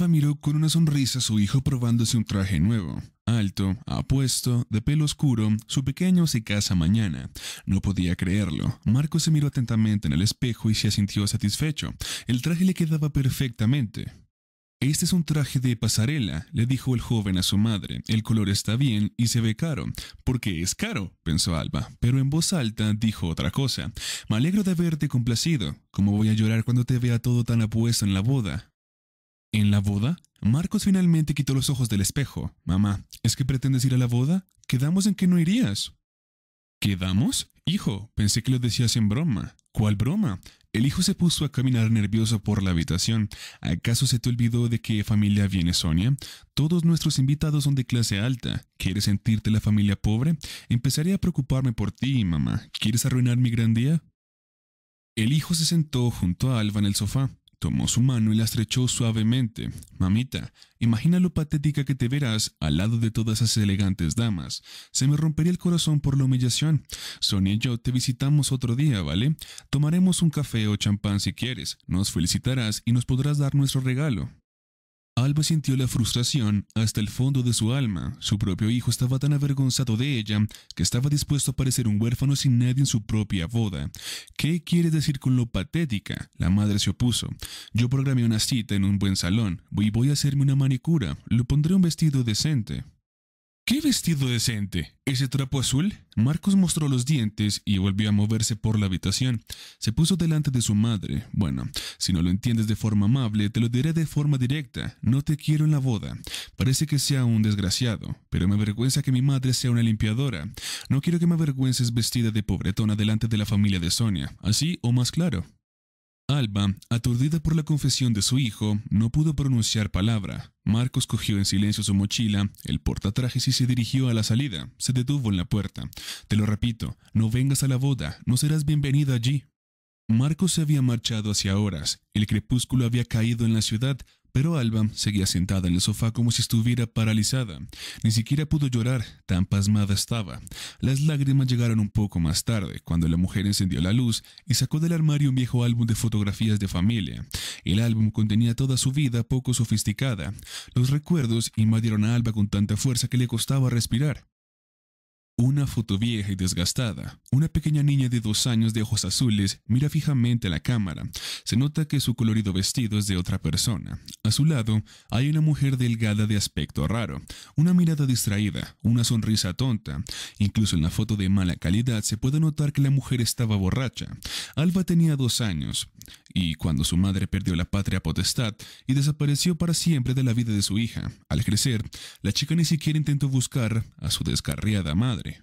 alba miró con una sonrisa a su hijo probándose un traje nuevo. Alto, apuesto, de pelo oscuro, su pequeño se casa mañana. No podía creerlo. Marco se miró atentamente en el espejo y se sintió satisfecho. El traje le quedaba perfectamente. Este es un traje de pasarela, le dijo el joven a su madre. El color está bien y se ve caro. Porque es caro, pensó Alba, pero en voz alta dijo otra cosa. Me alegro de haberte complacido. ¿Cómo voy a llorar cuando te vea todo tan apuesto en la boda? En la boda, Marcos finalmente quitó los ojos del espejo. Mamá, ¿es que pretendes ir a la boda? Quedamos en que no irías. ¿Quedamos? Hijo, pensé que lo decías en broma. ¿Cuál broma? El hijo se puso a caminar nervioso por la habitación. ¿Acaso se te olvidó de qué familia viene Sonia? Todos nuestros invitados son de clase alta. ¿Quieres sentirte la familia pobre? Empezaré a preocuparme por ti, mamá. ¿Quieres arruinar mi gran día? El hijo se sentó junto a Alba en el sofá. Tomó su mano y la estrechó suavemente. Mamita, imagina lo patética que te verás al lado de todas esas elegantes damas. Se me rompería el corazón por la humillación. Sonia y yo te visitamos otro día, ¿vale? Tomaremos un café o champán si quieres. Nos felicitarás y nos podrás dar nuestro regalo. Alba sintió la frustración hasta el fondo de su alma. Su propio hijo estaba tan avergonzado de ella que estaba dispuesto a parecer un huérfano sin nadie en su propia boda. ¿Qué quiere decir con lo patética? La madre se opuso. Yo programé una cita en un buen salón y voy a hacerme una manicura. Le pondré un vestido decente. ¡Qué vestido decente! Ese trapo azul. Marcos mostró los dientes y volvió a moverse por la habitación. Se puso delante de su madre. Bueno, si no lo entiendes de forma amable, te lo diré de forma directa. No te quiero en la boda. Parece que sea un desgraciado, pero me avergüenza que mi madre sea una limpiadora. No quiero que me avergüences vestida de pobretona delante de la familia de Sonia. Así o más claro. Alba, aturdida por la confesión de su hijo, no pudo pronunciar palabra. Marcos cogió en silencio su mochila, el portatrajes y se dirigió a la salida. Se detuvo en la puerta. Te lo repito, no vengas a la boda, no serás bienvenido allí. Marcos se había marchado hacia horas. El crepúsculo había caído en la ciudad, pero Alba seguía sentada en el sofá como si estuviera paralizada. Ni siquiera pudo llorar, tan pasmada estaba. Las lágrimas llegaron un poco más tarde, cuando la mujer encendió la luz y sacó del armario un viejo álbum de fotografías de familia. El álbum contenía toda su vida poco sofisticada. Los recuerdos invadieron a Alba con tanta fuerza que le costaba respirar. Una foto vieja y desgastada. Una pequeña niña de dos años de ojos azules mira fijamente a la cámara. Se nota que su colorido vestido es de otra persona. A su lado hay una mujer delgada de aspecto raro, una mirada distraída, una sonrisa tonta. Incluso en la foto de mala calidad se puede notar que la mujer estaba borracha. Alba tenía dos años y cuando su madre perdió la patria potestad y desapareció para siempre de la vida de su hija. Al crecer, la chica ni siquiera intentó buscar a su descarriada madre.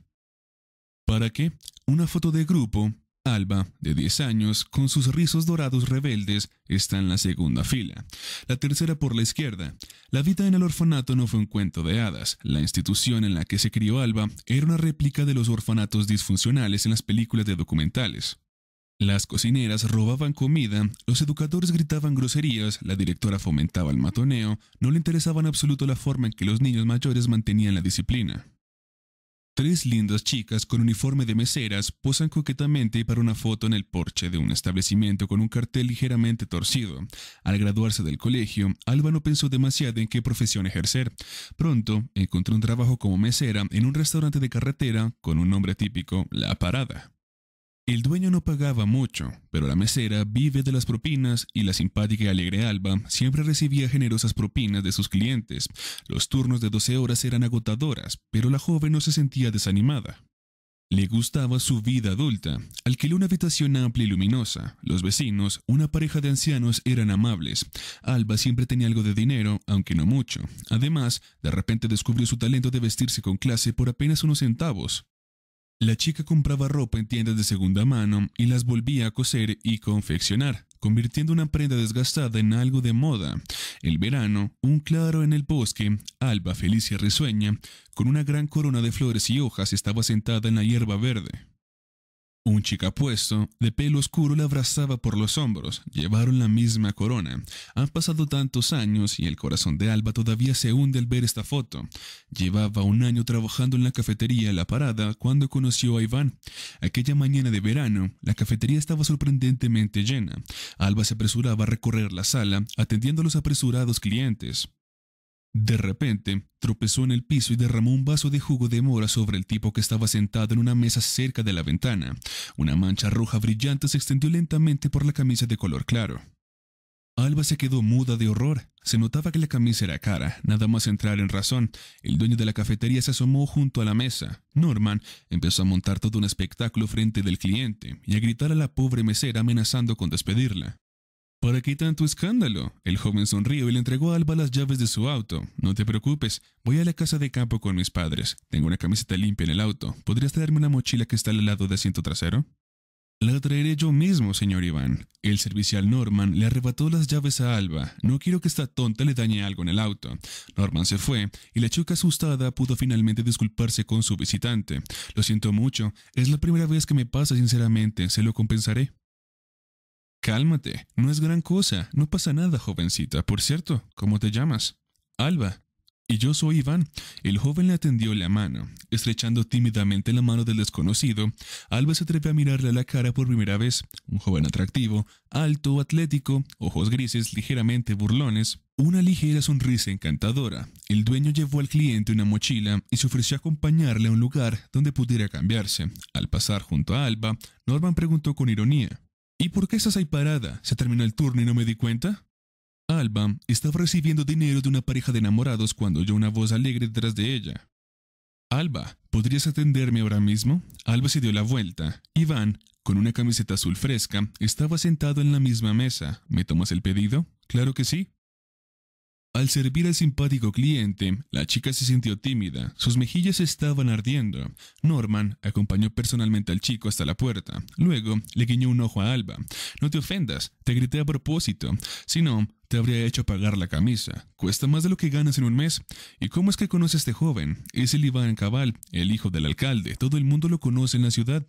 ¿Para qué? Una foto de grupo, Alba, de 10 años, con sus rizos dorados rebeldes, está en la segunda fila, la tercera por la izquierda. La vida en el orfanato no fue un cuento de hadas. La institución en la que se crió Alba era una réplica de los orfanatos disfuncionales en las películas de documentales. Las cocineras robaban comida, los educadores gritaban groserías, la directora fomentaba el matoneo, no le interesaba en absoluto la forma en que los niños mayores mantenían la disciplina. Tres lindas chicas con uniforme de meseras posan coquetamente para una foto en el porche de un establecimiento con un cartel ligeramente torcido. Al graduarse del colegio, Alba no pensó demasiado en qué profesión ejercer. Pronto encontró un trabajo como mesera en un restaurante de carretera con un nombre típico, La Parada. El dueño no pagaba mucho, pero la mesera vive de las propinas y la simpática y alegre Alba siempre recibía generosas propinas de sus clientes. Los turnos de 12 horas eran agotadoras, pero la joven no se sentía desanimada. Le gustaba su vida adulta. Alquiló una habitación amplia y luminosa. Los vecinos, una pareja de ancianos, eran amables. Alba siempre tenía algo de dinero, aunque no mucho. Además, de repente descubrió su talento de vestirse con clase por apenas unos centavos. La chica compraba ropa en tiendas de segunda mano y las volvía a coser y confeccionar, convirtiendo una prenda desgastada en algo de moda. El verano, un claro en el bosque, Alba, felicia y risueña, con una gran corona de flores y hojas, estaba sentada en la hierba verde. Un puesto, de pelo oscuro, la abrazaba por los hombros. Llevaron la misma corona. Han pasado tantos años y el corazón de Alba todavía se hunde al ver esta foto. Llevaba un año trabajando en la cafetería La Parada cuando conoció a Iván. Aquella mañana de verano, la cafetería estaba sorprendentemente llena. Alba se apresuraba a recorrer la sala, atendiendo a los apresurados clientes. De repente, tropezó en el piso y derramó un vaso de jugo de mora sobre el tipo que estaba sentado en una mesa cerca de la ventana. Una mancha roja brillante se extendió lentamente por la camisa de color claro. Alba se quedó muda de horror. Se notaba que la camisa era cara, nada más entrar en razón. El dueño de la cafetería se asomó junto a la mesa. Norman empezó a montar todo un espectáculo frente del cliente y a gritar a la pobre mesera amenazando con despedirla. ¿Para qué tanto escándalo? El joven sonrió y le entregó a Alba las llaves de su auto. No te preocupes, voy a la casa de campo con mis padres. Tengo una camiseta limpia en el auto. ¿Podrías traerme una mochila que está al lado del asiento trasero? La traeré yo mismo, señor Iván. El servicial Norman le arrebató las llaves a Alba. No quiero que esta tonta le dañe algo en el auto. Norman se fue, y la chica asustada pudo finalmente disculparse con su visitante. Lo siento mucho, es la primera vez que me pasa sinceramente, se lo compensaré. Cálmate, no es gran cosa, no pasa nada, jovencita. Por cierto, ¿cómo te llamas? Alba. Y yo soy Iván. El joven le atendió la mano. Estrechando tímidamente la mano del desconocido, Alba se atreve a mirarle a la cara por primera vez. Un joven atractivo, alto, atlético, ojos grises, ligeramente burlones, una ligera sonrisa encantadora. El dueño llevó al cliente una mochila y se ofreció a acompañarle a un lugar donde pudiera cambiarse. Al pasar junto a Alba, Norman preguntó con ironía ¿Y por qué estás ahí parada? ¿Se terminó el turno y no me di cuenta? Alba estaba recibiendo dinero de una pareja de enamorados cuando oyó una voz alegre detrás de ella. Alba, ¿podrías atenderme ahora mismo? Alba se dio la vuelta. Iván, con una camiseta azul fresca, estaba sentado en la misma mesa. ¿Me tomas el pedido? Claro que sí. Al servir al simpático cliente, la chica se sintió tímida, sus mejillas estaban ardiendo. Norman acompañó personalmente al chico hasta la puerta. Luego le guiñó un ojo a Alba. No te ofendas, te grité a propósito. Si no, te habría hecho pagar la camisa. Cuesta más de lo que ganas en un mes. ¿Y cómo es que conoce a este joven? Es el Iván Cabal, el hijo del alcalde. Todo el mundo lo conoce en la ciudad.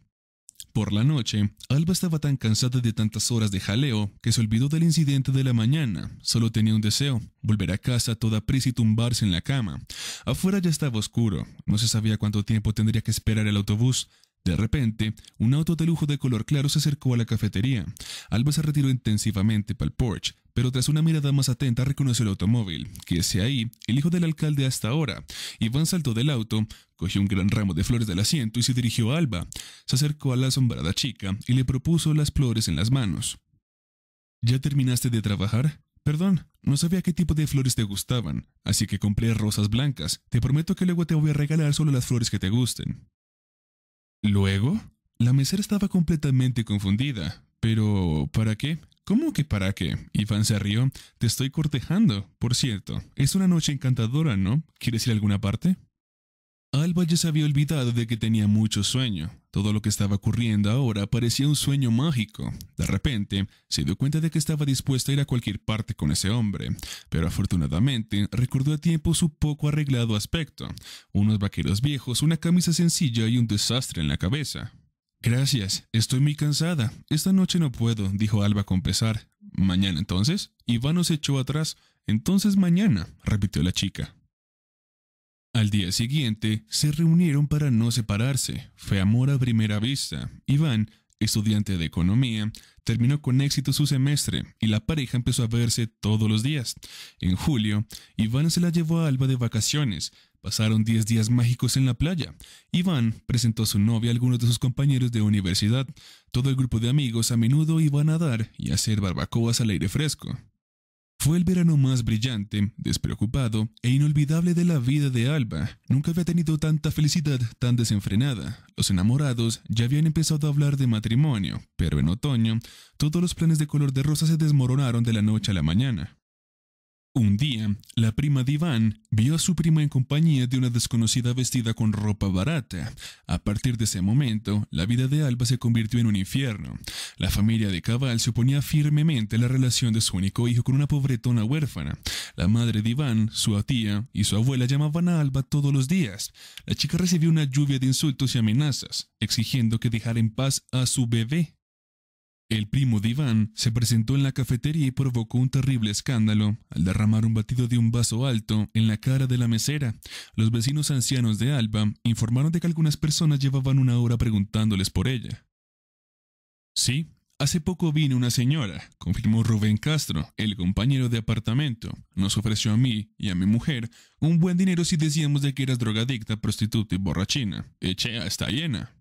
Por la noche, Alba estaba tan cansada de tantas horas de jaleo que se olvidó del incidente de la mañana. Solo tenía un deseo, volver a casa toda prisa y tumbarse en la cama. Afuera ya estaba oscuro, no se sabía cuánto tiempo tendría que esperar el autobús, de repente, un auto de lujo de color claro se acercó a la cafetería. Alba se retiró intensivamente para el porch, pero tras una mirada más atenta reconoció el automóvil, que es ahí, el hijo del alcalde hasta ahora. Iván saltó del auto, cogió un gran ramo de flores del asiento y se dirigió a Alba. Se acercó a la asombrada chica y le propuso las flores en las manos. ¿Ya terminaste de trabajar? Perdón, no sabía qué tipo de flores te gustaban, así que compré rosas blancas. Te prometo que luego te voy a regalar solo las flores que te gusten. Luego, la mesera estaba completamente confundida. Pero, ¿para qué? ¿Cómo que para qué? Iván se rió. Te estoy cortejando. Por cierto, es una noche encantadora, ¿no? ¿Quieres ir a alguna parte? Alba ya se había olvidado de que tenía mucho sueño, todo lo que estaba ocurriendo ahora parecía un sueño mágico. De repente, se dio cuenta de que estaba dispuesta a ir a cualquier parte con ese hombre, pero afortunadamente recordó a tiempo su poco arreglado aspecto, unos vaqueros viejos, una camisa sencilla y un desastre en la cabeza. Gracias, estoy muy cansada. Esta noche no puedo, dijo Alba con pesar. ¿Mañana entonces? Iván se echó atrás. Entonces mañana, repitió la chica. Al día siguiente, se reunieron para no separarse. Fue amor a primera vista. Iván, estudiante de economía, terminó con éxito su semestre y la pareja empezó a verse todos los días. En julio, Iván se la llevó a Alba de vacaciones. Pasaron 10 días mágicos en la playa. Iván presentó a su novia a algunos de sus compañeros de universidad. Todo el grupo de amigos a menudo iban a dar y hacer barbacoas al aire fresco. Fue el verano más brillante, despreocupado e inolvidable de la vida de Alba. Nunca había tenido tanta felicidad tan desenfrenada. Los enamorados ya habían empezado a hablar de matrimonio, pero en otoño todos los planes de color de rosa se desmoronaron de la noche a la mañana. Un día, la prima de Iván vio a su prima en compañía de una desconocida vestida con ropa barata. A partir de ese momento, la vida de Alba se convirtió en un infierno. La familia de Cabal se oponía firmemente a la relación de su único hijo con una pobretona huérfana. La madre de Iván, su tía y su abuela llamaban a Alba todos los días. La chica recibió una lluvia de insultos y amenazas, exigiendo que dejara en paz a su bebé. El primo Diván se presentó en la cafetería y provocó un terrible escándalo al derramar un batido de un vaso alto en la cara de la mesera. Los vecinos ancianos de Alba informaron de que algunas personas llevaban una hora preguntándoles por ella. Sí, Hace poco vino una señora, confirmó Rubén Castro, el compañero de apartamento. Nos ofreció a mí y a mi mujer un buen dinero si decíamos de que eras drogadicta, prostituta y borrachina. Echea está llena.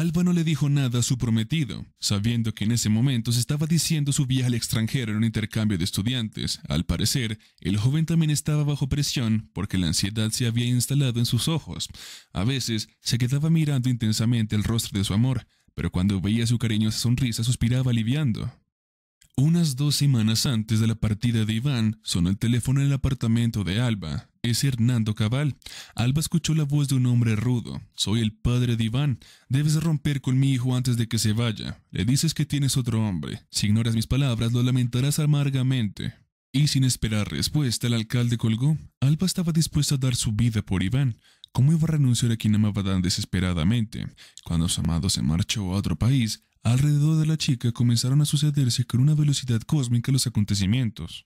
Alba no le dijo nada a su prometido, sabiendo que en ese momento se estaba diciendo su viaje al extranjero en un intercambio de estudiantes. Al parecer, el joven también estaba bajo presión porque la ansiedad se había instalado en sus ojos. A veces se quedaba mirando intensamente el rostro de su amor, pero cuando veía su cariñosa sonrisa suspiraba aliviando. Unas dos semanas antes de la partida de Iván, sonó el teléfono en el apartamento de Alba. Es Hernando Cabal. Alba escuchó la voz de un hombre rudo. Soy el padre de Iván. Debes romper con mi hijo antes de que se vaya. Le dices que tienes otro hombre. Si ignoras mis palabras, lo lamentarás amargamente. Y sin esperar respuesta, el alcalde colgó. Alba estaba dispuesta a dar su vida por Iván. ¿Cómo iba a renunciar a quien amaba tan desesperadamente? Cuando su amado se marchó a otro país, alrededor de la chica comenzaron a sucederse con una velocidad cósmica los acontecimientos,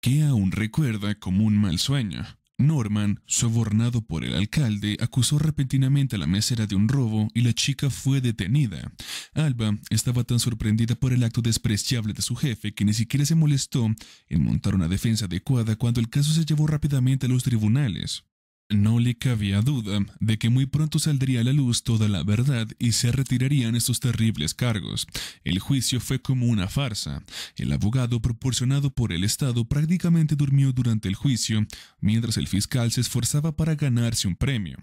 que aún recuerda como un mal sueño. Norman, sobornado por el alcalde, acusó repentinamente a la mesera de un robo y la chica fue detenida. Alba estaba tan sorprendida por el acto despreciable de su jefe que ni siquiera se molestó en montar una defensa adecuada cuando el caso se llevó rápidamente a los tribunales. No le cabía duda de que muy pronto saldría a la luz toda la verdad y se retirarían estos terribles cargos. El juicio fue como una farsa. El abogado proporcionado por el Estado prácticamente durmió durante el juicio, mientras el fiscal se esforzaba para ganarse un premio.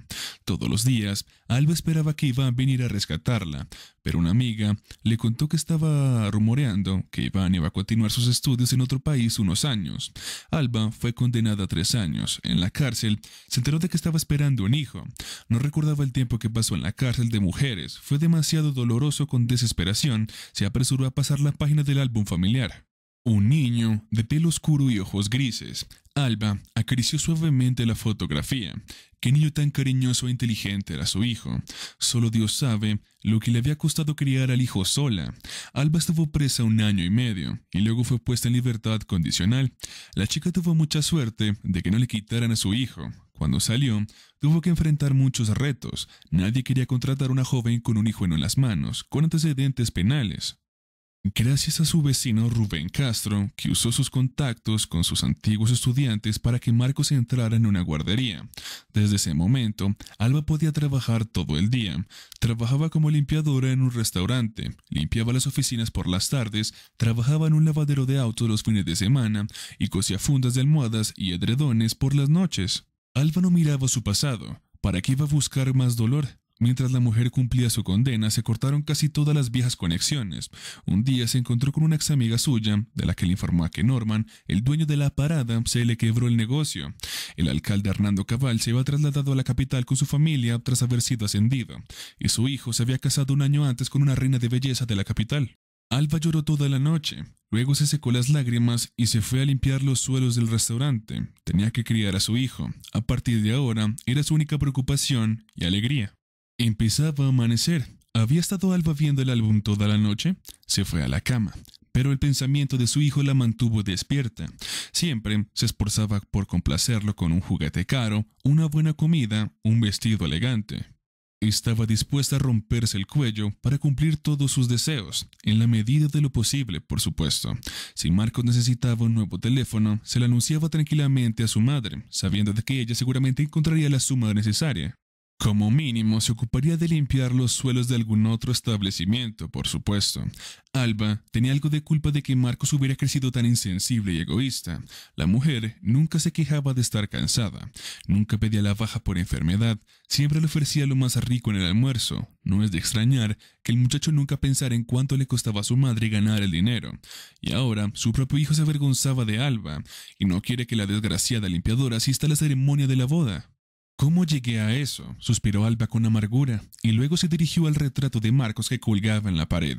Todos los días, Alba esperaba que Iván venir a rescatarla, pero una amiga le contó que estaba rumoreando que Iván iba a continuar sus estudios en otro país unos años. Alba fue condenada a tres años. En la cárcel, de que estaba esperando un hijo. No recordaba el tiempo que pasó en la cárcel de mujeres. Fue demasiado doloroso con desesperación. Se apresuró a pasar la página del álbum familiar. Un niño, de pelo oscuro y ojos grises, Alba acarició suavemente la fotografía. Qué niño tan cariñoso e inteligente era su hijo. Solo Dios sabe lo que le había costado criar al hijo sola. Alba estuvo presa un año y medio, y luego fue puesta en libertad condicional. La chica tuvo mucha suerte de que no le quitaran a su hijo. Cuando salió, tuvo que enfrentar muchos retos. Nadie quería contratar a una joven con un hijo en las manos, con antecedentes penales, gracias a su vecino Rubén Castro, que usó sus contactos con sus antiguos estudiantes para que Marcos entrara en una guardería. Desde ese momento, Alba podía trabajar todo el día. Trabajaba como limpiadora en un restaurante, limpiaba las oficinas por las tardes, trabajaba en un lavadero de autos los fines de semana y cosía fundas de almohadas y edredones por las noches. Alba no miraba su pasado. ¿Para qué iba a buscar más dolor? Mientras la mujer cumplía su condena, se cortaron casi todas las viejas conexiones. Un día se encontró con una ex amiga suya, de la que le informó a que Norman, el dueño de la parada, se le quebró el negocio. El alcalde Hernando Cabal se había trasladado a la capital con su familia tras haber sido ascendido, y su hijo se había casado un año antes con una reina de belleza de la capital. Alba lloró toda la noche, luego se secó las lágrimas y se fue a limpiar los suelos del restaurante. Tenía que criar a su hijo. A partir de ahora, era su única preocupación y alegría. Empezaba a amanecer. Había estado Alba viendo el álbum toda la noche. Se fue a la cama, pero el pensamiento de su hijo la mantuvo despierta. Siempre se esforzaba por complacerlo con un juguete caro, una buena comida, un vestido elegante. Estaba dispuesta a romperse el cuello para cumplir todos sus deseos, en la medida de lo posible, por supuesto. Si Marcos necesitaba un nuevo teléfono, se lo anunciaba tranquilamente a su madre, sabiendo de que ella seguramente encontraría la suma necesaria. Como mínimo, se ocuparía de limpiar los suelos de algún otro establecimiento, por supuesto. Alba tenía algo de culpa de que Marcos hubiera crecido tan insensible y egoísta. La mujer nunca se quejaba de estar cansada, nunca pedía la baja por enfermedad, siempre le ofrecía lo más rico en el almuerzo. No es de extrañar que el muchacho nunca pensara en cuánto le costaba a su madre ganar el dinero. Y ahora, su propio hijo se avergonzaba de Alba, y no quiere que la desgraciada limpiadora asista a la ceremonia de la boda. ¿Cómo llegué a eso? suspiró Alba con amargura, y luego se dirigió al retrato de Marcos que colgaba en la pared.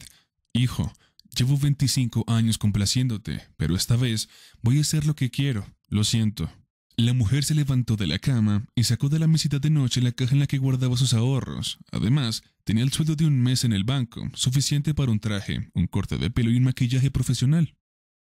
Hijo, llevo 25 años complaciéndote, pero esta vez voy a hacer lo que quiero, lo siento. La mujer se levantó de la cama y sacó de la mesita de noche la caja en la que guardaba sus ahorros. Además, tenía el sueldo de un mes en el banco, suficiente para un traje, un corte de pelo y un maquillaje profesional.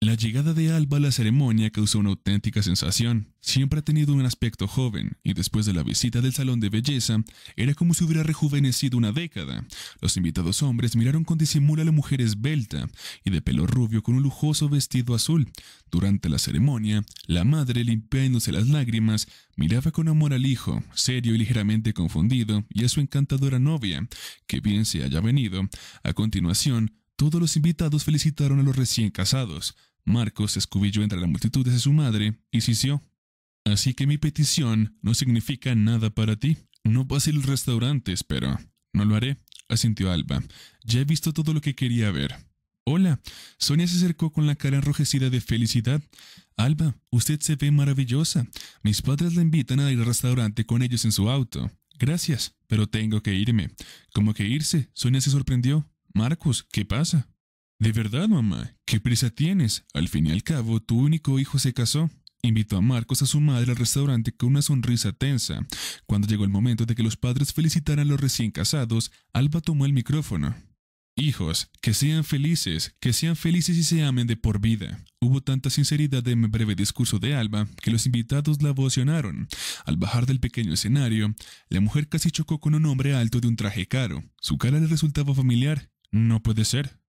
La llegada de Alba a la ceremonia causó una auténtica sensación. Siempre ha tenido un aspecto joven, y después de la visita del salón de belleza, era como si hubiera rejuvenecido una década. Los invitados hombres miraron con disimulo a la mujer esbelta y de pelo rubio con un lujoso vestido azul. Durante la ceremonia, la madre, limpiándose las lágrimas, miraba con amor al hijo, serio y ligeramente confundido, y a su encantadora novia, que bien se haya venido. A continuación, todos los invitados felicitaron a los recién casados. Marcos se escubilló entre la multitud de su madre y sisió. Así que mi petición no significa nada para ti. No vas a ir al restaurante, espero. No lo haré, asintió Alba. Ya he visto todo lo que quería ver. Hola. Sonia se acercó con la cara enrojecida de felicidad. Alba, usted se ve maravillosa. Mis padres la invitan a ir al restaurante con ellos en su auto. Gracias, pero tengo que irme. ¿Cómo que irse? Sonia se sorprendió. Marcos, ¿qué pasa? De verdad, mamá, ¿qué prisa tienes? Al fin y al cabo, tu único hijo se casó. Invitó a Marcos a su madre al restaurante con una sonrisa tensa. Cuando llegó el momento de que los padres felicitaran a los recién casados, Alba tomó el micrófono. Hijos, que sean felices, que sean felices y se amen de por vida. Hubo tanta sinceridad en mi breve discurso de Alba que los invitados la vocionaron. Al bajar del pequeño escenario, la mujer casi chocó con un hombre alto de un traje caro. Su cara le resultaba familiar. No puede ser,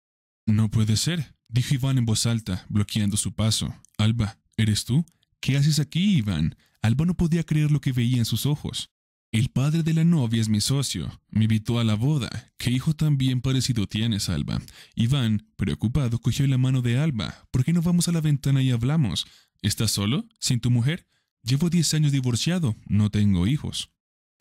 no puede ser, dijo Iván en voz alta, bloqueando su paso. Alba, ¿eres tú? ¿Qué haces aquí, Iván? Alba no podía creer lo que veía en sus ojos. El padre de la novia es mi socio. Me invitó a la boda. ¿Qué hijo tan bien parecido tienes, Alba? Iván, preocupado, cogió la mano de Alba. ¿Por qué no vamos a la ventana y hablamos? ¿Estás solo? ¿Sin tu mujer? Llevo diez años divorciado. No tengo hijos.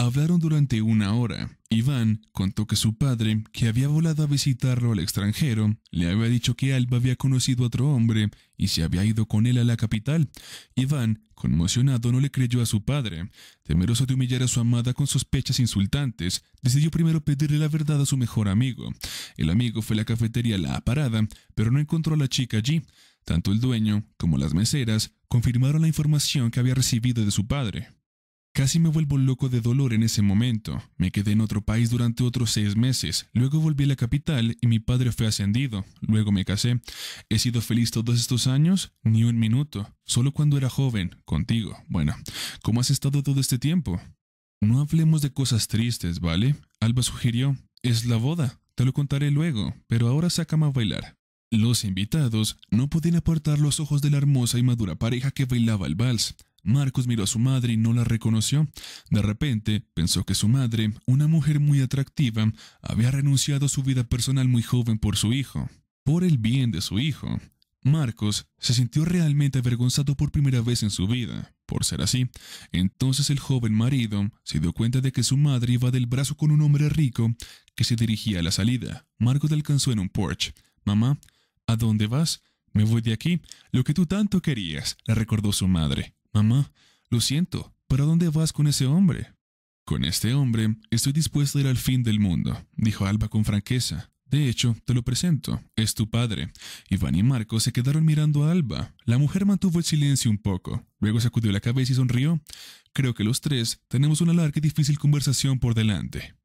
Hablaron durante una hora. Iván contó que su padre, que había volado a visitarlo al extranjero, le había dicho que Alba había conocido a otro hombre y se había ido con él a la capital. Iván, conmocionado, no le creyó a su padre. Temeroso de humillar a su amada con sospechas insultantes, decidió primero pedirle la verdad a su mejor amigo. El amigo fue a la cafetería La Parada, pero no encontró a la chica allí. Tanto el dueño como las meseras confirmaron la información que había recibido de su padre. Casi me vuelvo loco de dolor en ese momento. Me quedé en otro país durante otros seis meses. Luego volví a la capital y mi padre fue ascendido. Luego me casé. ¿He sido feliz todos estos años? Ni un minuto. Solo cuando era joven, contigo. Bueno, ¿cómo has estado todo este tiempo? No hablemos de cosas tristes, ¿vale? Alba sugirió. Es la boda. Te lo contaré luego, pero ahora sácame a bailar. Los invitados no podían apartar los ojos de la hermosa y madura pareja que bailaba el vals. Marcos miró a su madre y no la reconoció. De repente, pensó que su madre, una mujer muy atractiva, había renunciado a su vida personal muy joven por su hijo, por el bien de su hijo. Marcos se sintió realmente avergonzado por primera vez en su vida, por ser así. Entonces el joven marido se dio cuenta de que su madre iba del brazo con un hombre rico que se dirigía a la salida. Marcos alcanzó en un porche. Mamá, ¿a dónde vas? Me voy de aquí. Lo que tú tanto querías, le recordó su madre. Mamá, lo siento, ¿para dónde vas con ese hombre? Con este hombre estoy dispuesto a ir al fin del mundo, dijo Alba con franqueza. De hecho, te lo presento, es tu padre. Iván y Marco se quedaron mirando a Alba. La mujer mantuvo el silencio un poco, luego sacudió la cabeza y sonrió. Creo que los tres tenemos una larga y difícil conversación por delante.